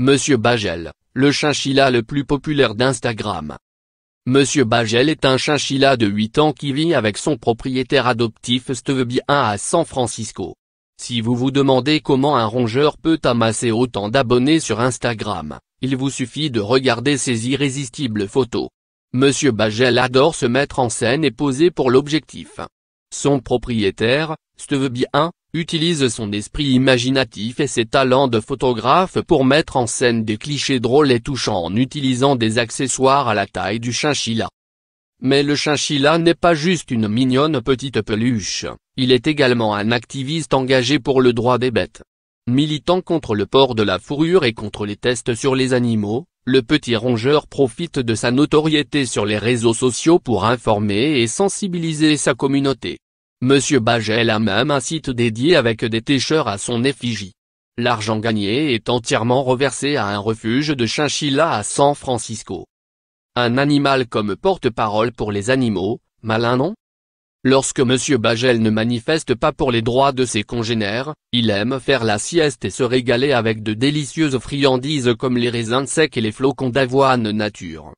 Monsieur Bagel, le chinchilla le plus populaire d'Instagram. Monsieur Bagel est un chinchilla de 8 ans qui vit avec son propriétaire adoptif Steve 1 à San Francisco. Si vous vous demandez comment un rongeur peut amasser autant d'abonnés sur Instagram, il vous suffit de regarder ses irrésistibles photos. Monsieur Bagel adore se mettre en scène et poser pour l'objectif. Son propriétaire, Steve 1 utilise son esprit imaginatif et ses talents de photographe pour mettre en scène des clichés drôles et touchants en utilisant des accessoires à la taille du chinchilla. Mais le chinchilla n'est pas juste une mignonne petite peluche, il est également un activiste engagé pour le droit des bêtes. Militant contre le port de la fourrure et contre les tests sur les animaux, le petit rongeur profite de sa notoriété sur les réseaux sociaux pour informer et sensibiliser sa communauté. Monsieur Bagel a même un site dédié avec des têcheurs à son effigie. L'argent gagné est entièrement reversé à un refuge de chinchilla à San Francisco. Un animal comme porte-parole pour les animaux, malin non Lorsque Monsieur Bagel ne manifeste pas pour les droits de ses congénères, il aime faire la sieste et se régaler avec de délicieuses friandises comme les raisins secs et les flocons d'avoine nature.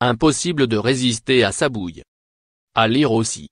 Impossible de résister à sa bouille. À lire aussi.